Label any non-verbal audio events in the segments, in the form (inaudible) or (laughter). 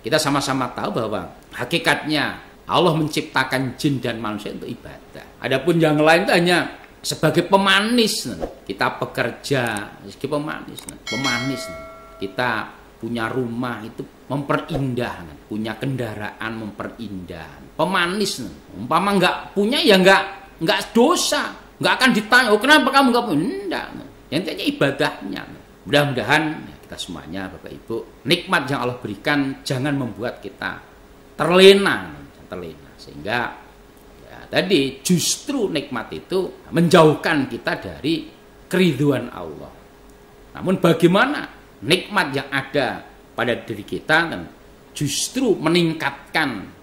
Kita sama-sama tahu bahwa hakikatnya Allah menciptakan jin dan manusia untuk ibadah. Adapun yang lain itu hanya sebagai pemanis. Kita bekerja sebagai pemanis, pemanis. Kita punya rumah itu memperindah, punya kendaraan memperindah, pemanis. Umpama nggak punya ya nggak nggak dosa, nggak akan ditanya. Oh kenapa kamu nggak punya? Enggak. Yang tanya ibadahnya. Mudah-mudahan kita semuanya Bapak Ibu nikmat yang Allah berikan jangan membuat kita terlena terlena sehingga ya, tadi justru nikmat itu menjauhkan kita dari keriduan Allah namun bagaimana nikmat yang ada pada diri kita dan justru meningkatkan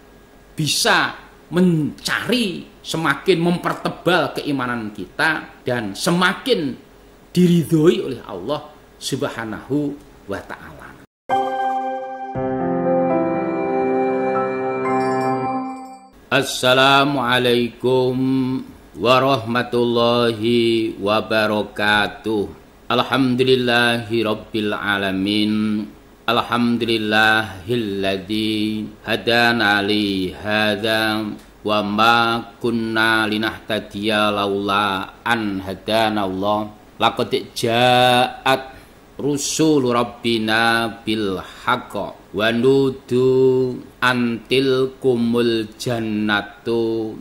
bisa mencari semakin mempertebal keimanan kita dan semakin diridhoi oleh Allah Subhanahu wa taala. Assalamualaikum warahmatullahi wabarakatuh. Alhamdulillahi rabbil alamin. Alhamdulillahilladzi hadana li hadza wa ma kunna linahtadiya laula an hadanallah laqad ja'at rusul rabbina bil haqq wa nudu antil kumul jannatu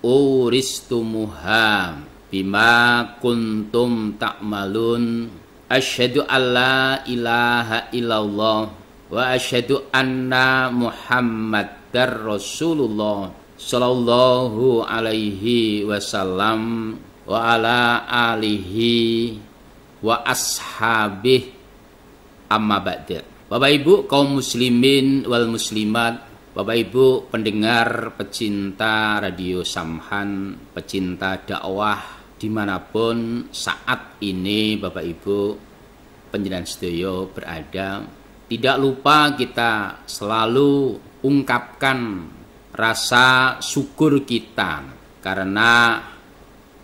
uristumuha bima kuntum ta'malun asyhadu alla ilaha illallah wa asyhadu anna muhammadar rasulullah sallallahu alaihi wasallam wa ala alihi wa ashabih amma ba'dir. Bapak Ibu kaum muslimin wal muslimat, Bapak Ibu pendengar pecinta radio Samhan, pecinta dakwah dimanapun saat ini Bapak Ibu penjenengan studio berada tidak lupa kita selalu ungkapkan rasa syukur kita karena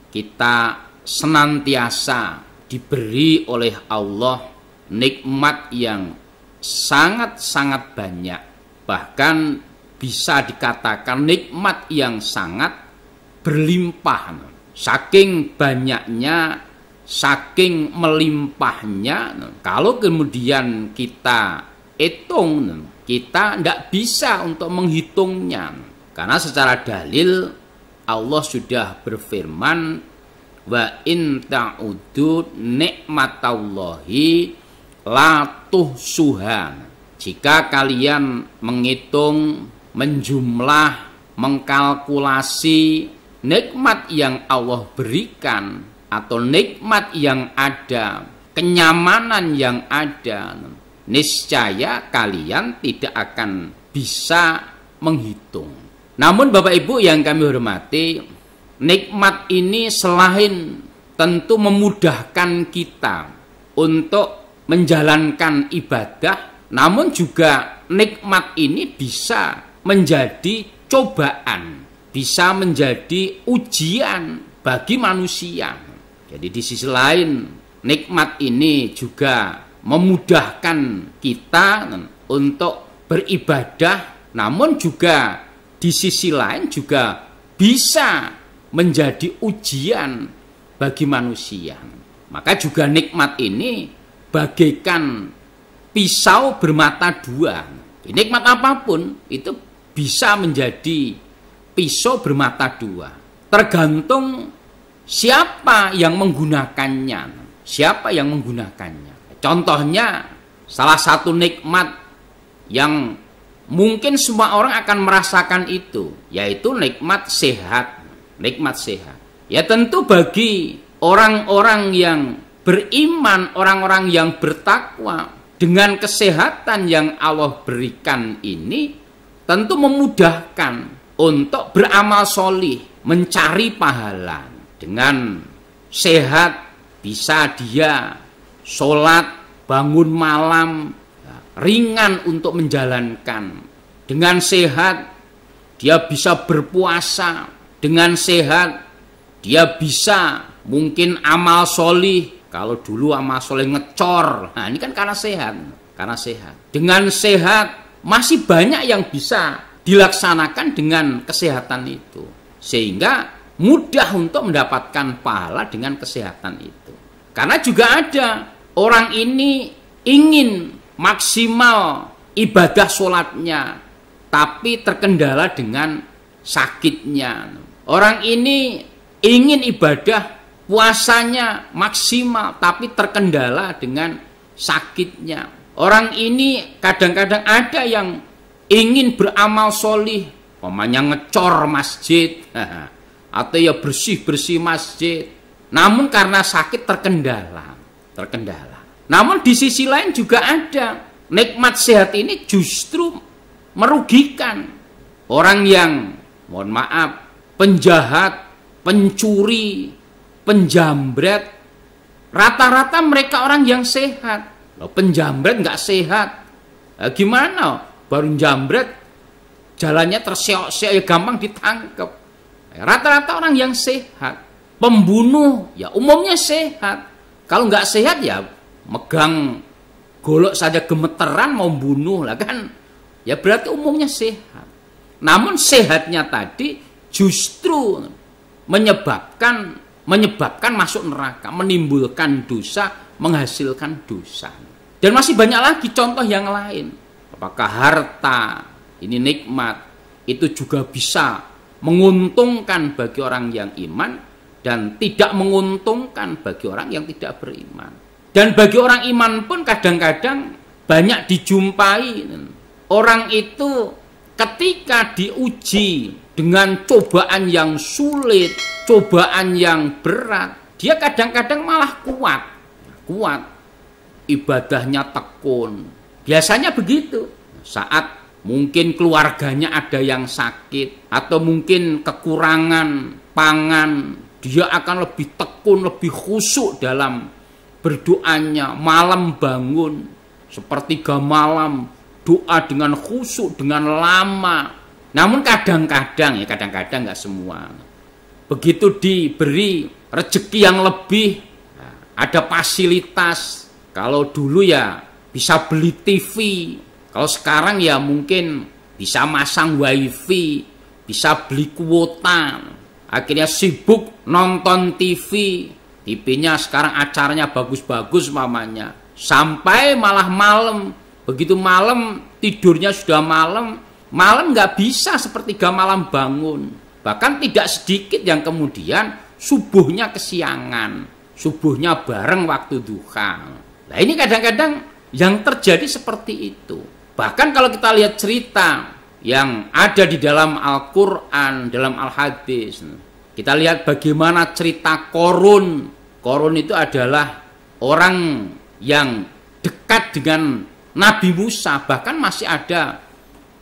kita senantiasa diberi oleh Allah nikmat yang sangat-sangat banyak bahkan bisa dikatakan nikmat yang sangat berlimpah saking banyaknya saking melimpahnya kalau kemudian kita hitung kita tidak bisa untuk menghitungnya karena secara dalil Allah sudah berfirman wa in ta'udu nikmatallahi latuh suhan. jika kalian menghitung menjumlah mengkalkulasi nikmat yang Allah berikan atau nikmat yang ada kenyamanan yang ada niscaya kalian tidak akan bisa menghitung namun Bapak Ibu yang kami hormati nikmat ini selain tentu memudahkan kita untuk menjalankan ibadah, namun juga nikmat ini bisa menjadi cobaan, bisa menjadi ujian bagi manusia. Jadi di sisi lain, nikmat ini juga memudahkan kita untuk beribadah, namun juga di sisi lain juga bisa menjadi ujian bagi manusia. Maka juga nikmat ini bagaikan pisau bermata dua. Nikmat apapun itu bisa menjadi pisau bermata dua. Tergantung siapa yang menggunakannya. Siapa yang menggunakannya. Contohnya salah satu nikmat yang mungkin semua orang akan merasakan itu. Yaitu nikmat sehat nikmat sehat. Ya tentu bagi orang-orang yang beriman, orang-orang yang bertakwa dengan kesehatan yang Allah berikan ini tentu memudahkan untuk beramal solih, mencari pahala. Dengan sehat bisa dia sholat, bangun malam, ringan untuk menjalankan. Dengan sehat dia bisa berpuasa, dengan sehat, dia bisa mungkin amal solih. Kalau dulu amal solih ngecor, nah ini kan karena sehat, karena sehat. Dengan sehat masih banyak yang bisa dilaksanakan dengan kesehatan itu, sehingga mudah untuk mendapatkan pahala dengan kesehatan itu. Karena juga ada orang ini ingin maksimal ibadah sholatnya, tapi terkendala dengan sakitnya. Orang ini ingin ibadah puasanya maksimal tapi terkendala dengan sakitnya. Orang ini kadang-kadang ada yang ingin beramal solih, pemanya ngecor masjid, (laughs) atau ya bersih-bersih masjid. Namun karena sakit terkendala, terkendala. Namun di sisi lain juga ada nikmat sehat ini justru merugikan orang yang mohon maaf penjahat, pencuri, penjambret, rata-rata mereka orang yang sehat. Loh, penjambret nggak sehat. Nah, gimana? Baru jambret, jalannya terseok-seok, ya gampang ditangkap. Eh, rata-rata orang yang sehat. Pembunuh, ya umumnya sehat. Kalau nggak sehat ya megang golok saja gemeteran mau bunuh lah kan. Ya berarti umumnya sehat. Namun sehatnya tadi justru menyebabkan menyebabkan masuk neraka, menimbulkan dosa, menghasilkan dosa. Dan masih banyak lagi contoh yang lain. Apakah harta ini nikmat itu juga bisa menguntungkan bagi orang yang iman dan tidak menguntungkan bagi orang yang tidak beriman. Dan bagi orang iman pun kadang-kadang banyak dijumpai orang itu ketika diuji dengan cobaan yang sulit, cobaan yang berat, dia kadang-kadang malah kuat. Kuat. Ibadahnya tekun. Biasanya begitu. Saat mungkin keluarganya ada yang sakit atau mungkin kekurangan pangan, dia akan lebih tekun, lebih khusuk dalam berdoanya, malam bangun sepertiga malam doa dengan khusuk dengan lama namun kadang-kadang ya kadang-kadang nggak semua. Begitu diberi rezeki yang lebih, nah, ada fasilitas. Kalau dulu ya bisa beli TV, kalau sekarang ya mungkin bisa masang wifi, bisa beli kuota. Akhirnya sibuk nonton TV, TV-nya sekarang acaranya bagus-bagus mamanya. Sampai malah malam, begitu malam tidurnya sudah malam, Malam nggak bisa sepertiga malam bangun. Bahkan tidak sedikit yang kemudian subuhnya kesiangan, subuhnya bareng waktu duha. Nah ini kadang-kadang yang terjadi seperti itu. Bahkan kalau kita lihat cerita yang ada di dalam Al-Quran, dalam Al-Hadis. Kita lihat bagaimana cerita korun. Korun itu adalah orang yang dekat dengan Nabi Musa. Bahkan masih ada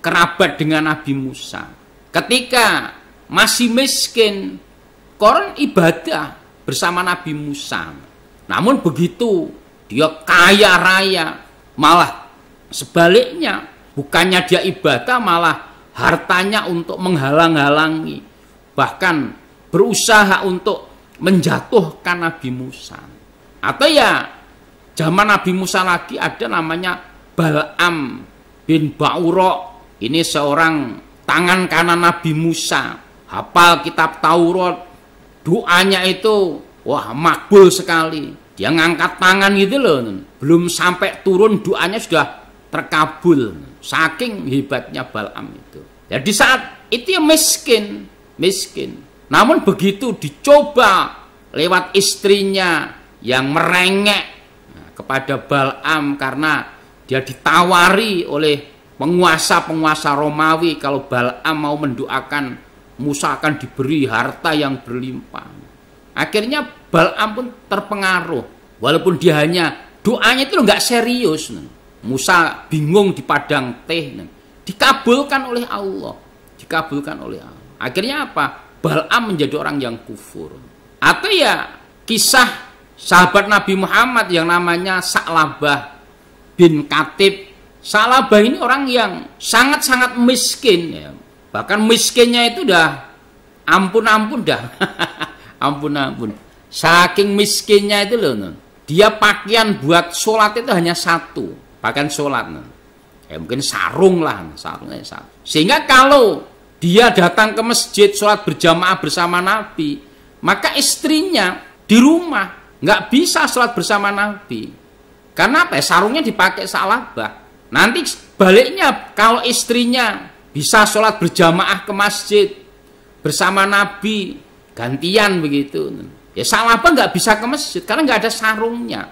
kerabat dengan Nabi Musa. Ketika masih miskin, Koran ibadah bersama Nabi Musa. Namun begitu dia kaya raya, malah sebaliknya bukannya dia ibadah malah hartanya untuk menghalang-halangi, bahkan berusaha untuk menjatuhkan Nabi Musa. Atau ya zaman Nabi Musa lagi ada namanya Balam bin Baurok ini seorang tangan kanan Nabi Musa, hafal kitab Taurat, doanya itu wah makbul sekali. Dia ngangkat tangan gitu loh, belum sampai turun doanya sudah terkabul. Saking hebatnya Balam itu. Jadi nah, saat itu ya miskin, miskin. Namun begitu dicoba lewat istrinya yang merengek nah, kepada Balam karena dia ditawari oleh penguasa-penguasa Romawi kalau Balaam mau mendoakan Musa akan diberi harta yang berlimpah. Akhirnya Balaam pun terpengaruh walaupun dia hanya doanya itu nggak serius. Musa bingung di padang teh dikabulkan oleh Allah, dikabulkan oleh Allah. Akhirnya apa? Balaam menjadi orang yang kufur. Atau ya kisah sahabat Nabi Muhammad yang namanya Sa'labah bin Katib Salaba ini orang yang sangat-sangat miskin ya. Bahkan miskinnya itu dah ampun-ampun dah. (laughs) ampun-ampun. Saking miskinnya itu loh. Nun. Dia pakaian buat sholat itu hanya satu. Pakaian sholat. Nun. Ya mungkin sarung lah. Sarungnya satu. Sehingga kalau dia datang ke masjid sholat berjamaah bersama Nabi. Maka istrinya di rumah nggak bisa sholat bersama Nabi. Karena apa ya? Sarungnya dipakai salabah Nanti baliknya kalau istrinya bisa sholat berjamaah ke masjid bersama Nabi gantian begitu. Ya salah apa nggak bisa ke masjid karena nggak ada sarungnya.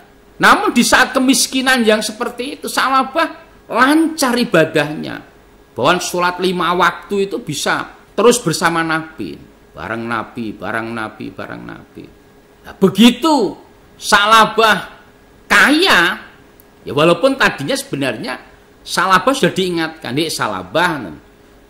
Namun di saat kemiskinan yang seperti itu salah apa lancar ibadahnya. Bahwa sholat lima waktu itu bisa terus bersama Nabi. Barang Nabi, barang Nabi, barang Nabi. Nah, begitu Salabah kaya Ya walaupun tadinya sebenarnya Salabah sudah ya diingatkan, salah Salabah.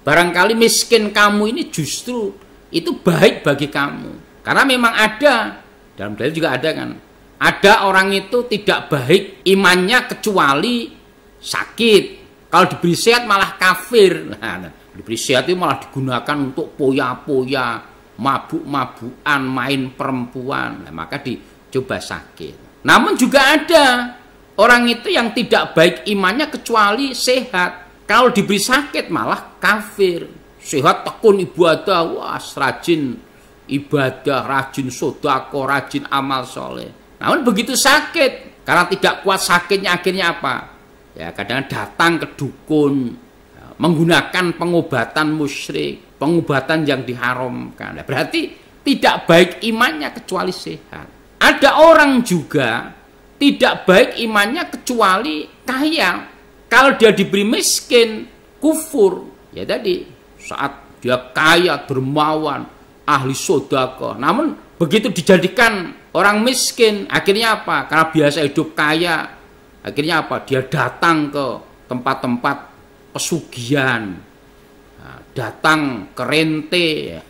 Barangkali miskin kamu ini justru itu baik bagi kamu. Karena memang ada dalam dalil juga ada kan. Ada orang itu tidak baik imannya kecuali sakit. Kalau diberi sehat malah kafir. Nah, nah diberi sehat itu malah digunakan untuk poya-poya, mabuk-mabukan, main perempuan. Nah, maka dicoba sakit. Namun juga ada Orang itu yang tidak baik imannya kecuali sehat. Kalau diberi sakit malah kafir. Sehat tekun ibadah, was rajin ibadah, rajin sodako, rajin amal soleh. Namun begitu sakit, karena tidak kuat sakitnya akhirnya apa? Ya kadang datang ke dukun, ya, menggunakan pengobatan musyrik, pengobatan yang diharamkan. Berarti tidak baik imannya kecuali sehat. Ada orang juga tidak baik imannya kecuali kaya. Kalau dia diberi miskin, kufur. Ya tadi, saat dia kaya, dermawan, ahli sodako. Namun begitu dijadikan orang miskin, akhirnya apa? Karena biasa hidup kaya, akhirnya apa? Dia datang ke tempat-tempat pesugihan, datang ke rente, ya.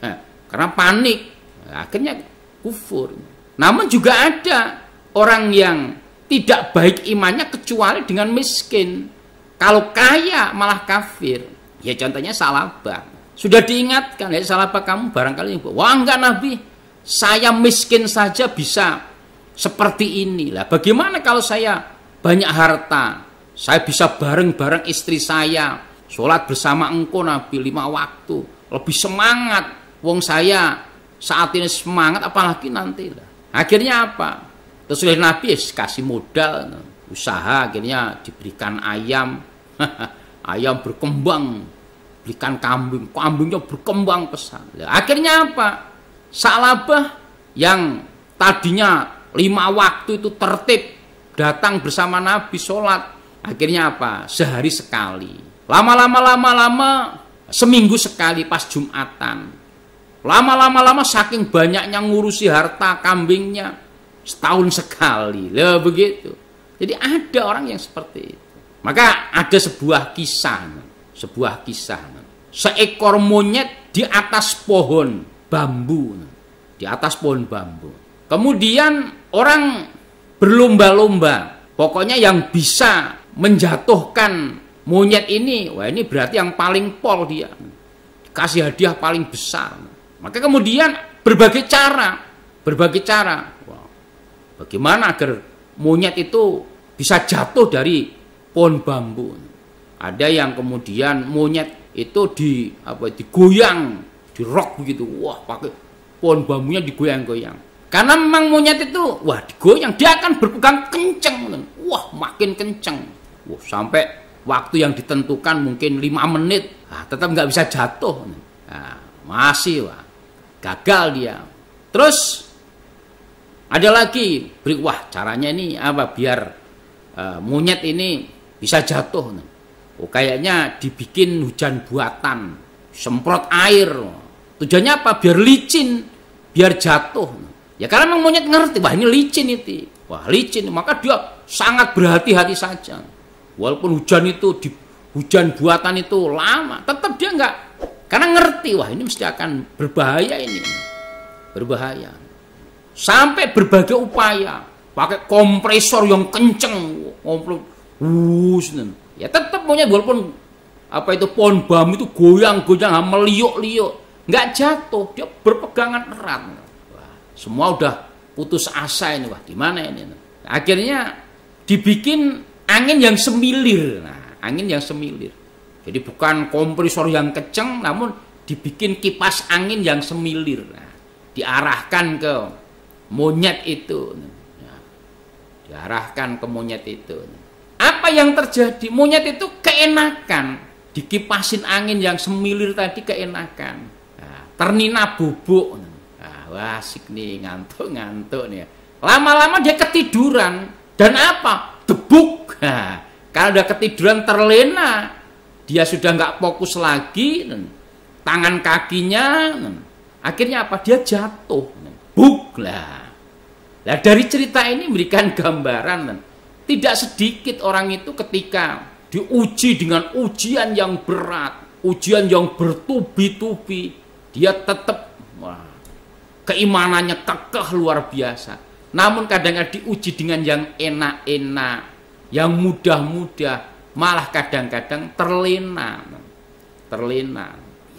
karena panik. Akhirnya kufur. Namun juga ada orang yang tidak baik imannya kecuali dengan miskin. Kalau kaya malah kafir. Ya contohnya salabah. Sudah diingatkan, ya salabah kamu barangkali, wah enggak Nabi, saya miskin saja bisa seperti inilah. Bagaimana kalau saya banyak harta, saya bisa bareng-bareng istri saya, sholat bersama engkau Nabi lima waktu, lebih semangat, wong saya saat ini semangat apalagi nanti lah. Akhirnya apa? Terus oleh Nabi ya, kasih modal, usaha akhirnya diberikan ayam, (laughs) ayam berkembang, berikan kambing, kambingnya berkembang pesat. Akhirnya apa? Salabah yang tadinya lima waktu itu tertib datang bersama Nabi sholat. Akhirnya apa? Sehari sekali. Lama-lama lama-lama seminggu sekali pas Jumatan. Lama-lama lama saking banyaknya ngurusi harta kambingnya setahun sekali loh begitu jadi ada orang yang seperti itu maka ada sebuah kisah sebuah kisah seekor monyet di atas pohon bambu di atas pohon bambu kemudian orang berlomba-lomba pokoknya yang bisa menjatuhkan monyet ini wah ini berarti yang paling pol dia kasih hadiah paling besar maka kemudian berbagai cara berbagai cara Bagaimana agar monyet itu bisa jatuh dari pohon bambu? Ada yang kemudian monyet itu di apa digoyang, dirok begitu. Wah, pakai pohon bambunya digoyang-goyang. Karena memang monyet itu wah digoyang, dia akan berpegang kenceng. Wah, makin kenceng. Wah, sampai waktu yang ditentukan mungkin lima menit, nah, tetap nggak bisa jatuh. Nah, masih wah. Gagal dia. Terus ada lagi beri wah caranya ini apa biar uh, monyet ini bisa jatuh. Oh kayaknya dibikin hujan buatan, semprot air. Tujuannya apa? Biar licin, biar jatuh. Ya karena memang monyet ngerti, wah ini licin itu. Wah licin, maka dia sangat berhati-hati saja. Walaupun hujan itu di hujan buatan itu lama, tetap dia enggak karena ngerti wah ini mesti akan berbahaya ini. Berbahaya sampai berbagai upaya pakai kompresor yang kenceng ngomplok wus uh, ya tetap punya walaupun apa itu pohon bambu itu goyang-goyang meliuk-liuk nggak jatuh dia berpegangan erat wah, semua udah putus asa ini wah gimana ini akhirnya dibikin angin yang semilir nah angin yang semilir jadi bukan kompresor yang kenceng namun dibikin kipas angin yang semilir nah, diarahkan ke monyet itu ya. diarahkan ke monyet itu apa yang terjadi monyet itu keenakan dikipasin angin yang semilir tadi keenakan ya, ternina bubuk nah, wah asik nih ngantuk ngantuk nih lama-lama dia ketiduran dan apa debuk nah, ya. karena udah ketiduran terlena dia sudah nggak fokus lagi tangan kakinya akhirnya apa dia jatuh buk lah. Nah dari cerita ini memberikan gambaran tidak sedikit orang itu ketika diuji dengan ujian yang berat, ujian yang bertubi-tubi, dia tetap wah, keimanannya kekeh luar biasa. Namun kadang-kadang diuji dengan yang enak-enak, yang mudah-mudah, malah kadang-kadang terlena. Terlena.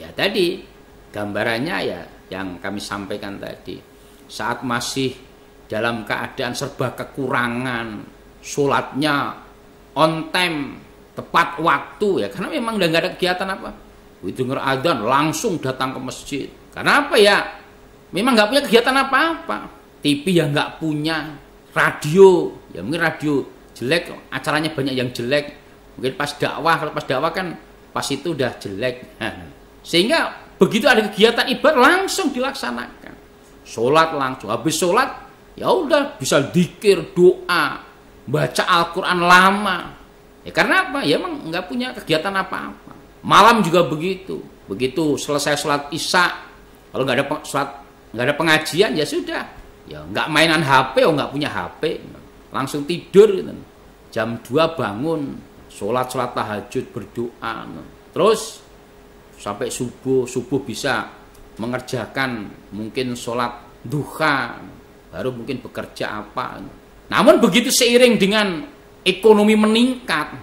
Ya tadi gambarannya ya yang kami sampaikan tadi saat masih dalam keadaan serba kekurangan, sholatnya on time, tepat waktu ya, karena memang udah nggak ada kegiatan apa. Itu nggak adzan langsung datang ke masjid. Karena apa ya? Memang nggak punya kegiatan apa-apa. TV ya nggak punya, radio ya mungkin radio jelek, acaranya banyak yang jelek. Mungkin pas dakwah, kalau pas dakwah kan pas itu udah jelek. (laughs) Sehingga begitu ada kegiatan ibadah langsung dilaksanakan sholat langsung habis sholat ya udah bisa dikir doa baca Al-Quran lama ya karena apa ya emang nggak punya kegiatan apa-apa malam juga begitu begitu selesai sholat isya kalau nggak ada sholat nggak ada pengajian ya sudah ya nggak mainan HP oh nggak punya HP langsung tidur gitu. jam 2 bangun sholat sholat tahajud berdoa gitu. terus sampai subuh subuh bisa mengerjakan mungkin sholat duha baru mungkin bekerja apa namun begitu seiring dengan ekonomi meningkat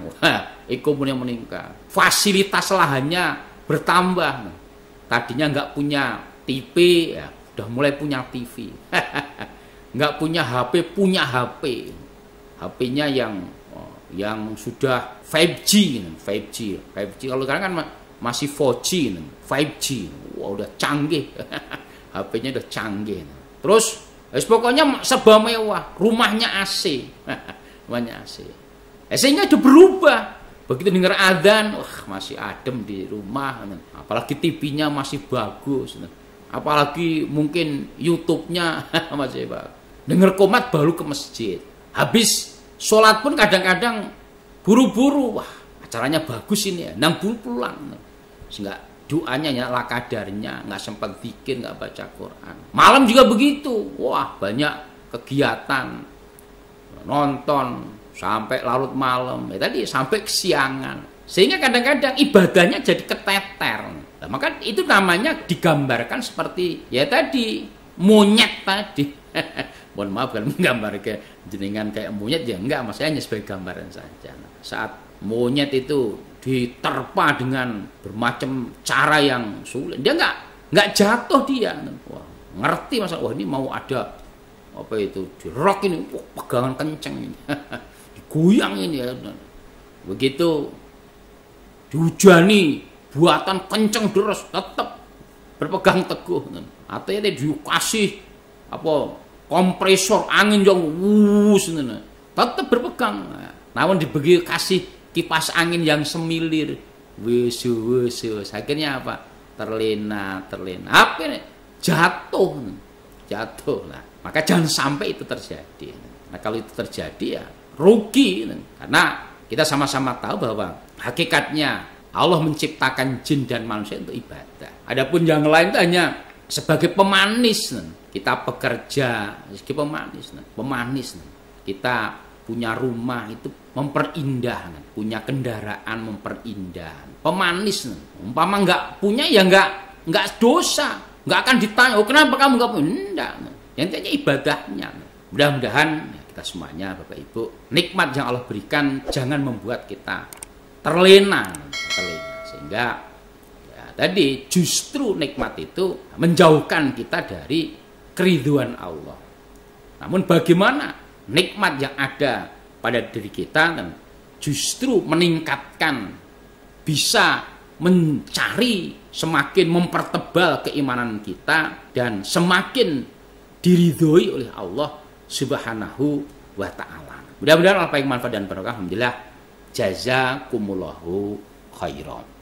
ekonomi meningkat fasilitas lahannya bertambah tadinya nggak punya TV ya udah mulai punya TV (laughs) nggak punya HP punya HP HP-nya yang oh, yang sudah 5G 5G 5G kalau sekarang kan masih 4G, 5G. Wah, udah canggih. HP-nya (laughs) udah canggih. Terus pokoknya serba mewah, rumahnya AC. (laughs) rumahnya AC. AC-nya udah berubah. Begitu dengar adzan, wah masih adem di rumah. Apalagi TV-nya masih bagus. Apalagi mungkin YouTube-nya (laughs) masih bagus. Dengar komat baru ke masjid. Habis sholat pun kadang-kadang buru-buru. Wah acaranya bagus ini ya. Nang pulang nggak doanya ya lah kadarnya nggak sempat bikin nggak baca Quran malam juga begitu wah banyak kegiatan nonton sampai larut malam ya tadi sampai kesiangan sehingga kadang-kadang ibadahnya jadi keteter nah, maka itu namanya digambarkan seperti ya tadi monyet tadi (laughs) mohon maaf kalau (laughs) kayak jenengan kayak monyet ya enggak mas hanya sebagai gambaran saja saat monyet itu diterpa dengan bermacam cara yang sulit dia enggak enggak jatuh dia wah ngerti masa wah ini mau ada apa itu di rock ini wah, pegangan kenceng ini (laughs) digoyang ini ya begitu dihujani buatan kenceng terus tetap berpegang teguh atau dia dikasih apa kompresor angin yang wus tetap berpegang namun diberi kasih kipas angin yang semilir wus wus wus, akhirnya apa terlena terlena apa ini? jatuh jatuh lah maka jangan sampai itu terjadi nah kalau itu terjadi ya rugi karena kita sama-sama tahu bahwa hakikatnya Allah menciptakan jin dan manusia untuk ibadah adapun yang lain itu hanya sebagai pemanis kita bekerja sebagai pemanis pemanis kita punya rumah itu memperindah punya kendaraan memperindah pemanis umpama nggak punya ya nggak nggak dosa nggak akan ditanya oh kenapa kamu nggak punya enggak yang tanya ibadahnya mudah-mudahan ya, kita semuanya bapak ibu nikmat yang Allah berikan jangan membuat kita terlena terlena sehingga tadi justru nikmat itu menjauhkan kita dari keriduan Allah. Namun bagaimana nikmat yang ada pada diri kita dan justru meningkatkan bisa mencari semakin mempertebal keimanan kita dan semakin diridhoi oleh Allah Subhanahu wa taala. Mudah-mudahan apa yang manfaat dan berkah. Alhamdulillah. Jazakumullahu khairan.